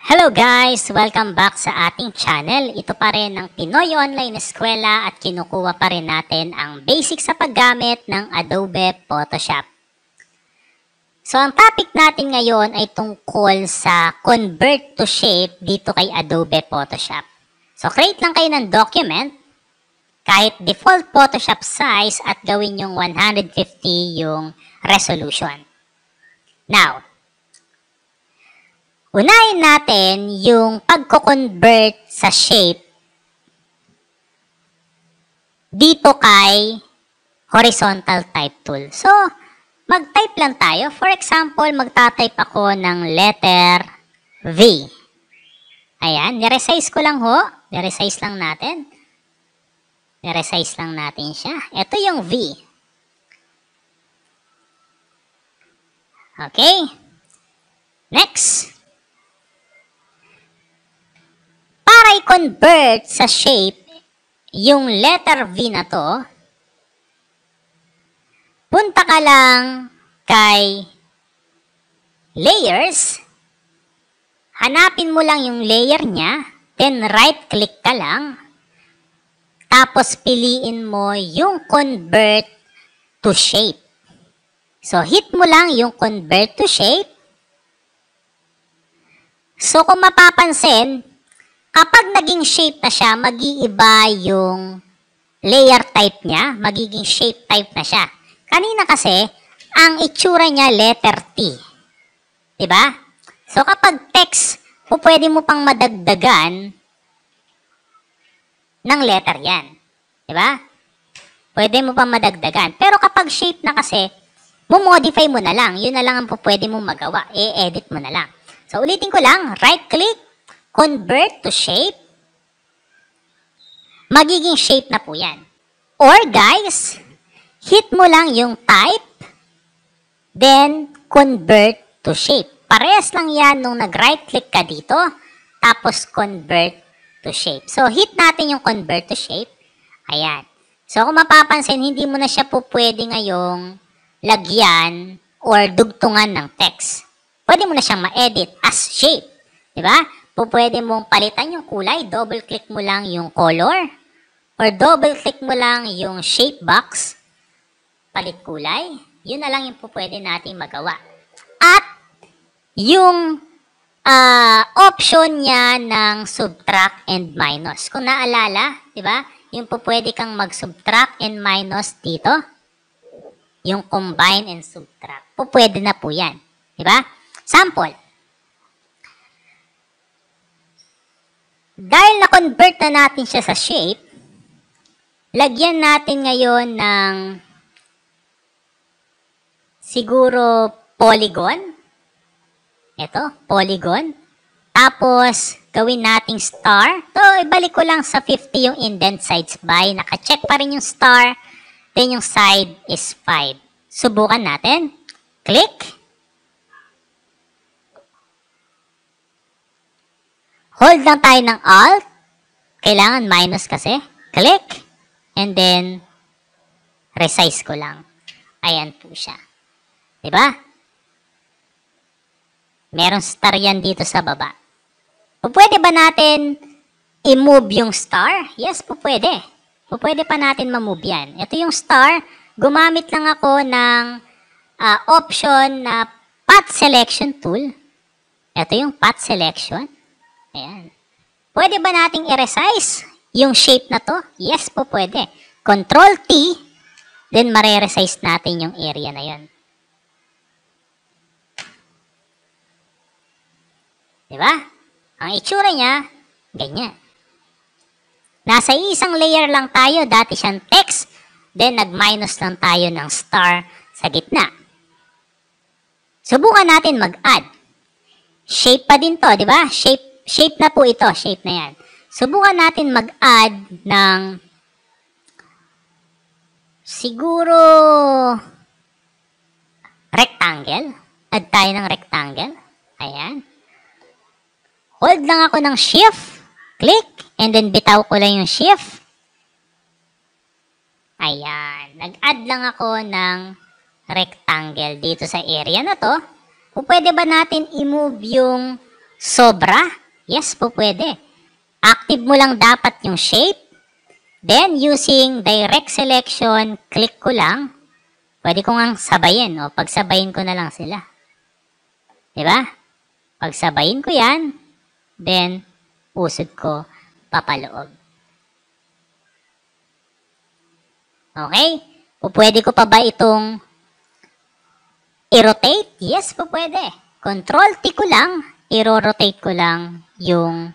Hello guys! Welcome back sa ating channel. Ito pa rin ang Pinoy Online Eskwela at kinukuha pa rin natin ang basic sa paggamit ng Adobe Photoshop. So ang topic natin ngayon ay tungkol sa convert to shape dito kay Adobe Photoshop. So create lang kayo ng document, kahit default Photoshop size at gawin yung 150 yung resolution. Now, Unahin natin yung pagko-convert sa shape dito kay horizontal type tool. So, mag-type lang tayo. For example, magta-type ako ng letter V. Ayan, niresize ko lang ho. Niresize lang natin. Niresize lang natin siya. Ito yung V. Okay. Next. para i-convert sa shape yung letter V na to, punta ka lang kay layers, hanapin mo lang yung layer niya, then right click ka lang, tapos piliin mo yung convert to shape. So, hit mo lang yung convert to shape. So, kung mapapansin, Kapag naging shape na siya, mag-iiba yung layer type niya, magiging shape type na siya. Kanina kasi, ang itsura niya letter T. 'Di ba? So kapag text, po pwede mo pang madagdagan ng letter 'yan. 'Di ba? Pwede mo pang madagdagan. Pero kapag shape na kasi, mo-modify mo na lang. 'Yun na lang ang po pwede mo magawa. I-edit mo na lang. So ulitin ko lang, right click, convert to shape, magiging shape na po yan. Or guys, hit mo lang yung type, then convert to shape. Parehas lang yan nung nag-right click ka dito, tapos convert to shape. So, hit natin yung convert to shape. Ayan. So, kung mapapansin, hindi mo na siya po pwede ngayong lagyan or dugtungan ng text. Pwede mo na siyang ma-edit as shape. Diba? o pwede mong palitan yung kulay. Double click mo lang yung color or double click mo lang yung shape box. Palit kulay. Yun na lang yung pwede natin magawa. At yung uh, option niya ng subtract and minus. Kung naalala, di ba? Yung po pwede kang mag-subtract and minus dito. Yung combine and subtract. Po pwede na po yan. Di ba? Sample. Dahil na-convert na natin siya sa shape, lagyan natin ngayon ng siguro polygon. Ito, polygon. Tapos, gawin nating star. So, ibalik ko lang sa 50 yung indent sides by. Nakacheck pa rin yung star. Then, yung side is 5. Subukan natin. Click. Hold lang tayo ng Alt. Kailangan minus kasi. Click. And then, resize ko lang. Ayan po siya. ba? Diba? Merong star yan dito sa baba. Pwede ba natin i-move yung star? Yes, po pwede. pa natin ma-move yan. Ito yung star. Gumamit lang ako ng uh, option na path selection tool. Ito yung path selection. Ayan. Pwede ba nating i-resize yung shape na to? Yes po pwede. Control T, then mare-resize natin yung area na yun. Diba? Ang itsura niya, ganyan. Nasa isang layer lang tayo, dati siyang text, then nag-minus lang tayo ng star sa gitna. Subukan natin mag-add. Shape pa din to, di ba? Shape shape na po ito, shape na yan. Subukan natin mag-add ng siguro rectangle. Add tayo ng rectangle. Ayan. Hold lang ako ng shift. Click. And then bitaw ko lang yung shift. Ayan. Nag-add lang ako ng rectangle dito sa area na to. O pwede ba natin i-move yung sobra? Yes po pwede. Active mo lang dapat yung shape. Then using direct selection, click ko lang. Pwede ko ngang sabayin o pagsabayin ko na lang sila. 'Di ba? Pagsabayin ko 'yan, then usod ko papaloob. Okay? O pwede ko pa ba itong i-rotate? Yes, po pwede. Control T ko lang i-rotate ko lang yung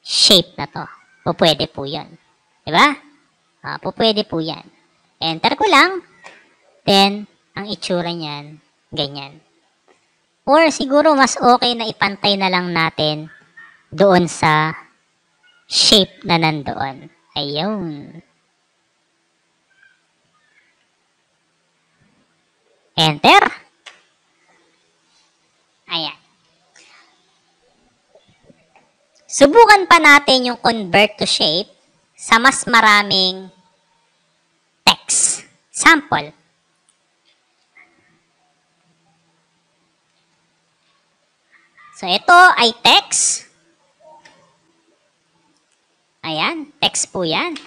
shape na to. Pupwede po yan. Diba? Uh, ah, pupwede po yan. Enter ko lang. Then, ang itsura niyan, ganyan. Or siguro mas okay na ipantay na lang natin doon sa shape na nandoon. Ayun. Enter. Subukan pa natin yung convert to shape sa mas maraming text. Sample. So, ito ay text. Ayan, text po yan.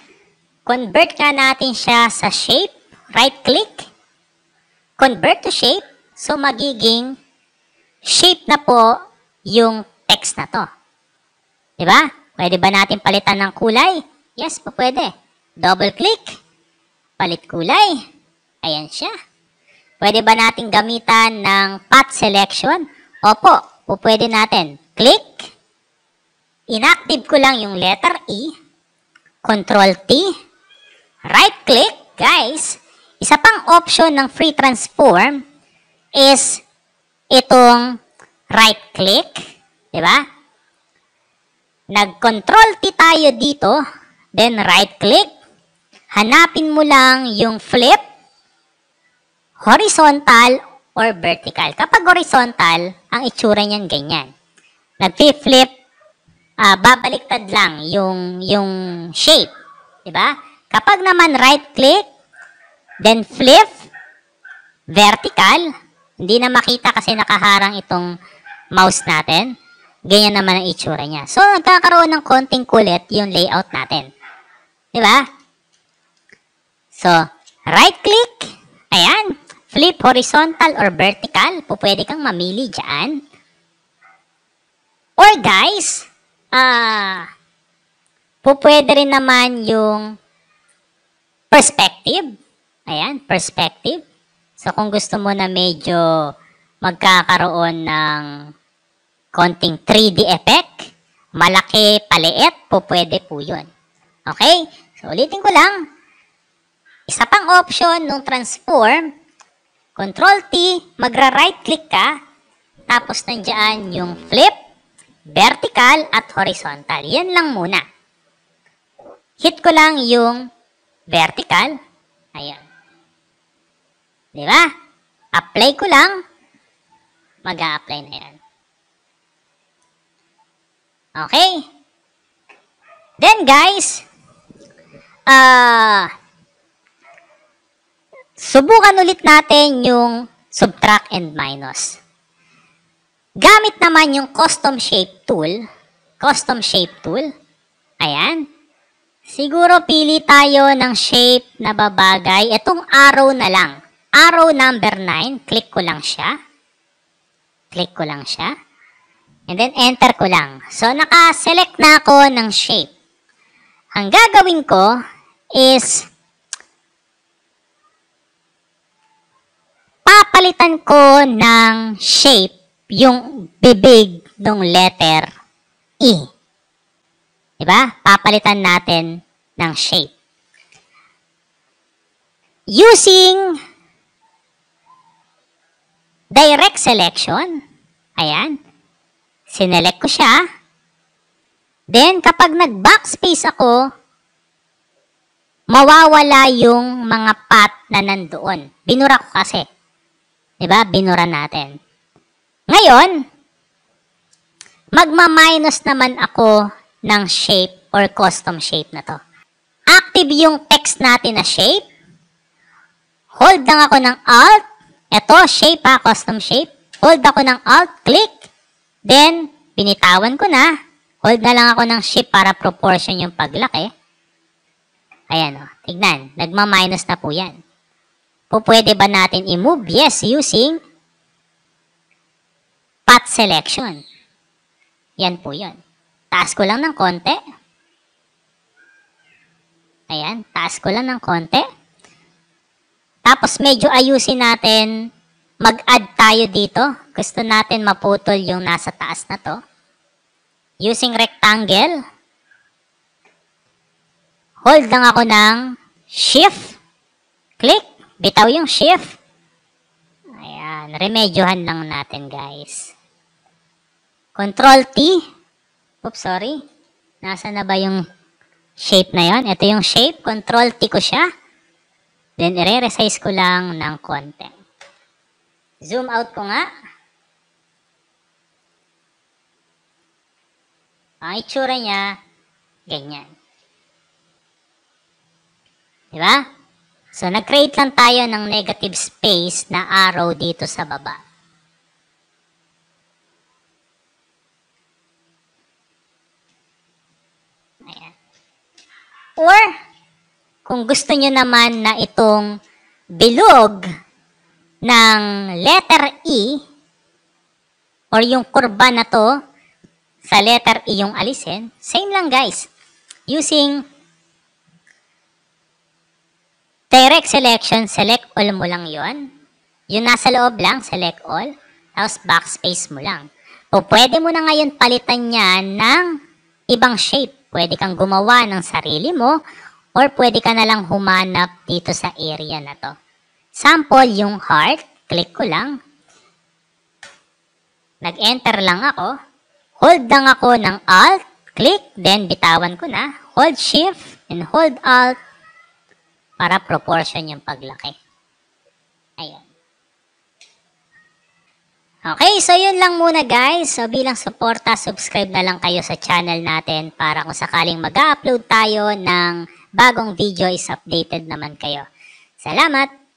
Convert nga natin siya sa shape. Right-click. Convert to shape. So, magiging shape na po yung text na to. Di ba? Pwede ba natin palitan ng kulay? Yes, po pwede. Double click. Palit kulay. Ayan siya. Pwede ba natin gamitan ng path selection? Opo, po pwede natin. Click. Inactive ko lang yung letter E. Control T. Right click. Guys, isa pang option ng free transform is itong right click. Diba? Nag-control T tayo dito. Then right click. Hanapin mo lang yung flip, horizontal or vertical. Kapag horizontal, ang itsura niyan ganyan. Nag-flip, uh, babaliktad lang yung, yung shape. Diba? Kapag naman right click, then flip, vertical, hindi na makita kasi nakaharang itong mouse natin ganyan naman ang itsura niya. So, nagkakaroon ng konting kulit yung layout natin. Di ba? So, right-click. Ayan. Flip horizontal or vertical. Pupwede kang mamili dyan. Or guys, ah, uh, pupwede rin naman yung perspective. Ayan, perspective. So, kung gusto mo na medyo magkakaroon ng konting 3D effect, malaki, paliit, po pwede po yun. Okay? So, ulitin ko lang. Isa pang option nung transform, Control T, magra-right click ka, tapos nandiyan yung flip, vertical at horizontal. Yan lang muna. Hit ko lang yung vertical. Ayan. Diba? Apply ko lang. mag a apply na yan. Okay? Then guys, uh, subukan ulit natin yung subtract and minus. Gamit naman yung custom shape tool, custom shape tool, ayan, siguro pili tayo ng shape na babagay, itong arrow na lang, arrow number 9, click ko lang siya, click ko lang siya, And then, enter ko lang. So, naka-select na ako ng shape. Ang gagawin ko is papalitan ko ng shape yung bibig ng letter E. Diba? Papalitan natin ng shape. Using direct selection, ayan, Sinelect ko siya. Then, kapag nag-backspace ako, mawawala yung mga path na nandoon. Binura ko kasi. ba diba? Binura natin. Ngayon, magma-minus naman ako ng shape or custom shape na to. Active yung text natin na shape. Hold lang ako ng Alt. Ito, shape pa custom shape. Hold ako ng Alt, click. Then, binitawan ko na. Hold na lang ako ng shift para proportion yung paglaki. Ayan o, oh. tignan. Nagma-minus na po yan. Po ba natin i-move? Yes, using path selection. Yan po yun. Taas ko lang ng konti. Ayan, taas ko lang ng konti. Tapos medyo ayusin natin Mag-add tayo dito. Gusto natin maputol yung nasa taas na to. Using rectangle. Hold lang ako ng shift. Click. Bitaw yung shift. Ayan. Remedyohan lang natin guys. Control T. Oops, sorry. Nasa na ba yung shape na yon? Ito yung shape. Control T ko siya. Then, i-resize ko lang ng konti. Zoom out ko nga. Ang itsura niya, ganyan. Di ba? So, nag-create lang tayo ng negative space na arrow dito sa baba. Ayan. Or, kung gusto nyo naman na itong bilog, ng letter E or yung kurba na to sa letter E yung alisin, same lang guys. Using direct selection, select all mo lang yon Yung nasa loob lang, select all. Tapos backspace mo lang. O pwede mo na ngayon palitan yan ng ibang shape. Pwede kang gumawa ng sarili mo or pwede ka na lang humanap dito sa area na to. Sample yung heart, click ko lang. Nag-enter lang ako. Hold lang ako ng Alt, click, then bitawan ko na. Hold Shift and hold Alt para proportion yung paglaki. Ayun. Okay, so yun lang muna guys. So bilang suporta, subscribe na lang kayo sa channel natin para kung sakaling mag-upload tayo ng bagong video is updated naman kayo. Salamat!